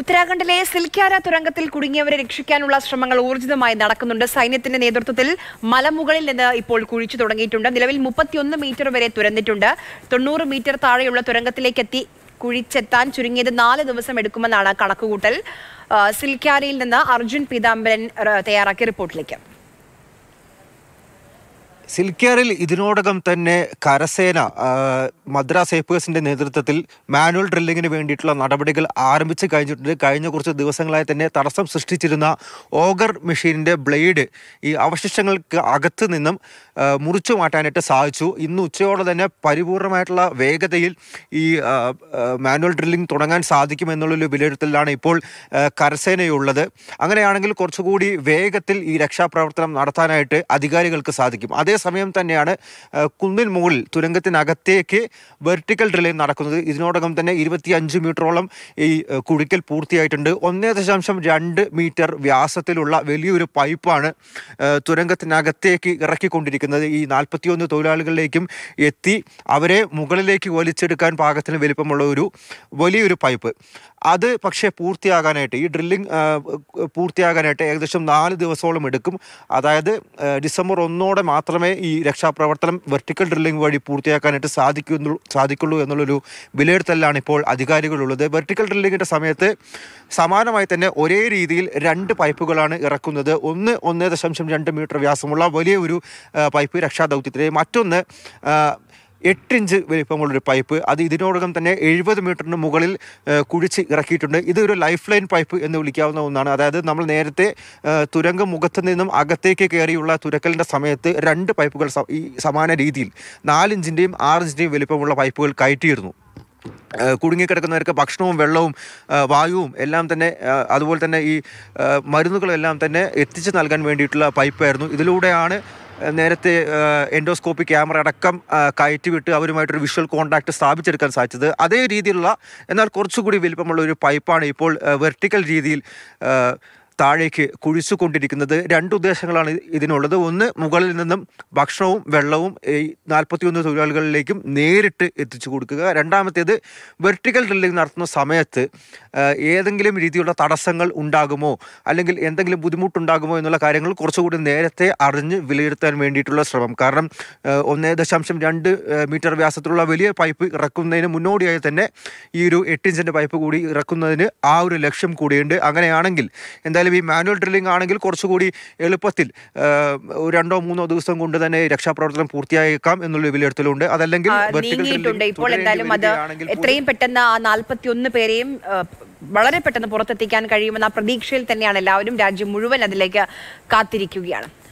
ഉത്തരാഖണ്ഡിലെ സിൽക്യാര തുരങ്കത്തിൽ കുടുങ്ങിയവരെ രക്ഷിക്കാനുള്ള ശ്രമങ്ങൾ ഊർജിതമായി നടക്കുന്നുണ്ട് സൈന്യത്തിന്റെ നേതൃത്വത്തിൽ മലമുകളിൽ നിന്ന് ഇപ്പോൾ കുഴിച്ചു തുടങ്ങിയിട്ടുണ്ട് നിലവിൽ മുപ്പത്തിയൊന്ന് മീറ്റർ വരെ തുരന്നിട്ടുണ്ട് തൊണ്ണൂറ് മീറ്റർ താഴെയുള്ള എത്തി കുഴിച്ചെത്താൻ ചുരുങ്ങിയത് നാല് ദിവസം എടുക്കുമെന്നാണ് കണക്കുകൂട്ടൽ സിൽക്യാരയിൽ നിന്ന് അർജുൻ പീതാംബരൻ തയ്യാറാക്കിയ റിപ്പോർട്ടിലേക്ക് സിൽക്കിയറിൽ ഇതിനോടകം തന്നെ കരസേന മദ്രാസ് എപ്പിയസിന്റെ നേതൃത്വത്തിൽ മാനുവൽ ഡ്രില്ലിങ്ങിന് വേണ്ടിയിട്ടുള്ള നടപടികൾ ആരംഭിച്ച് കഴിഞ്ഞിട്ടുണ്ട് കഴിഞ്ഞ കുറച്ച് ദിവസങ്ങളായി തന്നെ തടസ്സം സൃഷ്ടിച്ചിരുന്ന ഓഗർ മെഷീനിൻ്റെ ബ്ലേഡ് ഈ അവശിഷ്ടങ്ങൾക്ക് അകത്ത് നിന്നും മുറിച്ചു മാറ്റാനായിട്ട് സാധിച്ചു ഇന്ന് ഉച്ചയോടെ തന്നെ പരിപൂർണമായിട്ടുള്ള വേഗതയിൽ ഈ മാനുവൽ ഡ്രില്ലിംഗ് തുടങ്ങാൻ സാധിക്കുമെന്നുള്ളൊരു വിലയിരുത്തലാണ് ഇപ്പോൾ കരസേനയുള്ളത് അങ്ങനെയാണെങ്കിൽ കുറച്ചുകൂടി വേഗത്തിൽ ഈ രക്ഷാപ്രവർത്തനം നടത്താനായിട്ട് അധികാരികൾക്ക് സാധിക്കും അതേ അതേസമയം തന്നെയാണ് കുന്നിൻ മുകളിൽ തുരങ്കത്തിനകത്തേക്ക് വെർട്ടിക്കൽ ഡ്രില്ലിംഗ് നടക്കുന്നത് ഇതിനോടകം തന്നെ അഞ്ച് മീറ്ററോളം ഈ കുടിക്കൽ പൂർത്തിയായിട്ടുണ്ട് ഒന്നേ ദശാംശം രണ്ട് മീറ്റർ വ്യാസത്തിലുള്ള വലിയൊരു പൈപ്പാണ് തുരങ്കത്തിനകത്തേക്ക് ഇറക്കിക്കൊണ്ടിരിക്കുന്നത് ഈ നാൽപ്പത്തിയൊന്ന് തൊഴിലാളികളിലേക്കും എത്തി അവരെ മുകളിലേക്ക് വലിച്ചെടുക്കാൻ പാകത്തിന് വലിപ്പമുള്ള ഒരു വലിയൊരു പൈപ്പ് അത് പക്ഷേ പൂർത്തിയാകാനായിട്ട് ഈ ഡ്രില്ലിംഗ് പൂർത്തിയാകാനായിട്ട് ഏകദേശം നാല് ദിവസോളം എടുക്കും അതായത് ഡിസംബർ ഒന്നോടെ മാത്രമേ മാത്രമേ ഈ രക്ഷാപ്രവർത്തനം വെർട്ടിക്കൽ ഡ്രില്ലിംഗ് വഴി പൂർത്തിയാക്കാനായിട്ട് സാധിക്കുന്നു സാധിക്കുള്ളൂ എന്നുള്ളൊരു വിലയിരുത്തലാണ് ഇപ്പോൾ അധികാരികളുള്ളത് വെർട്ടിക്കൽ ഡ്രില്ലിങ്ങിൻ്റെ സമയത്ത് സമാനമായി തന്നെ ഒരേ രീതിയിൽ രണ്ട് പൈപ്പുകളാണ് ഇറക്കുന്നത് ഒന്ന് ഒന്ന് ദശാംശം രണ്ട് മീറ്റർ വ്യാസമുള്ള വലിയ ഒരു പൈപ്പ് രക്ഷാദൗത്യത്തിലെ മറ്റൊന്ന് എട്ടിഞ്ച് ഇഞ്ച് വലിപ്പമുള്ളൊരു പൈപ്പ് അത് ഇതിനോടകം തന്നെ എഴുപത് മീറ്ററിന് മുകളിൽ കുഴിച്ച് ഇറക്കിയിട്ടുണ്ട് ഇത് ഒരു ലൈഫ് ലൈൻ പൈപ്പ് എന്ന് വിളിക്കാവുന്ന ഒന്നാണ് അതായത് നമ്മൾ നേരത്തെ തുരങ്ക മുഖത്ത് നിന്നും അകത്തേക്ക് കയറിയുള്ള തുരക്കലിൻ്റെ സമയത്ത് രണ്ട് പൈപ്പുകൾ ഈ സമാന രീതിയിൽ നാലിഞ്ചിൻ്റെയും ആറിഞ്ചിൻ്റെയും വലിപ്പമുള്ള പൈപ്പുകൾ കയറ്റിയിരുന്നു കുടുങ്ങിക്കിടക്കുന്നവർക്ക് ഭക്ഷണവും വെള്ളവും വായുവും എല്ലാം തന്നെ അതുപോലെ തന്നെ ഈ മരുന്നുകളെല്ലാം എല്ലാം തന്നെ എത്തിച്ചു നൽകാൻ വേണ്ടിയിട്ടുള്ള പൈപ്പായിരുന്നു ഇതിലൂടെയാണ് നേരത്തെ എൻഡോസ്കോപ്പി ക്യാമറ അടക്കം കയറ്റിവിട്ട് അവരുമായിട്ടൊരു വിഷ്വൽ കോണ്ടാക്ട് സ്ഥാപിച്ചെടുക്കാൻ സാധിച്ചത് അതേ രീതിയിലുള്ള എന്നാൽ കുറച്ചുകൂടി വലിപ്പമുള്ള ഒരു പൈപ്പാണ് ഇപ്പോൾ വെർട്ടിക്കൽ രീതിയിൽ താഴേക്ക് കുഴിച്ചുകൊണ്ടിരിക്കുന്നത് രണ്ട് ഉദ്ദേശങ്ങളാണ് ഇതിനുള്ളത് ഒന്ന് മുകളിൽ നിന്നും ഭക്ഷണവും വെള്ളവും ഈ നാൽപ്പത്തിയൊന്ന് തൊഴിലാളികളിലേക്കും നേരിട്ട് എത്തിച്ചു കൊടുക്കുക രണ്ടാമത്തേത് വെർട്ടിക്കൽ ഡ്രില്ലിംഗ് നടത്തുന്ന സമയത്ത് ഏതെങ്കിലും രീതിയിലുള്ള തടസ്സങ്ങൾ ഉണ്ടാകുമോ അല്ലെങ്കിൽ എന്തെങ്കിലും ബുദ്ധിമുട്ടുണ്ടാകുമോ എന്നുള്ള കാര്യങ്ങൾ കുറച്ചുകൂടി നേരത്തെ അറിഞ്ഞ് വിലയിരുത്താൻ വേണ്ടിയിട്ടുള്ള ശ്രമം കാരണം ഒന്നേ ദശാംശം രണ്ട് മീറ്റർ വ്യാസത്തിലുള്ള വലിയ പൈപ്പ് ഇറക്കുന്നതിന് മുന്നോടിയായി തന്നെ ഈ ഒരു എട്ട് ഇഞ്ചിൻ്റെ പൈപ്പ് കൂടി ഇറക്കുന്നതിന് ആ ഒരു ലക്ഷ്യം കൂടിയുണ്ട് അങ്ങനെയാണെങ്കിൽ എന്തായാലും എന്നാലും ഈ മാനുവൽ ഡ്രില്ലിംഗ് ആണെങ്കിൽ കുറച്ചുകൂടി എളുപ്പത്തിൽ രണ്ടോ മൂന്നോ ദിവസം കൊണ്ട് തന്നെ രക്ഷാപ്രവർത്തനം പൂർത്തിയായേക്കാം എന്നുള്ള വിലയിരുത്തലുണ്ട് അതല്ലെങ്കിൽ ഇപ്പോൾ എന്തായാലും എത്രയും പെട്ടെന്ന് ആ നാൽപ്പത്തി ഒന്ന് പേരെയും വളരെ പെട്ടെന്ന് പുറത്തെത്തിക്കാൻ കഴിയുമെന്ന പ്രതീക്ഷയിൽ തന്നെയാണ് എല്ലാവരും രാജ്യം മുഴുവൻ അതിലേക്ക് കാത്തിരിക്കുകയാണ്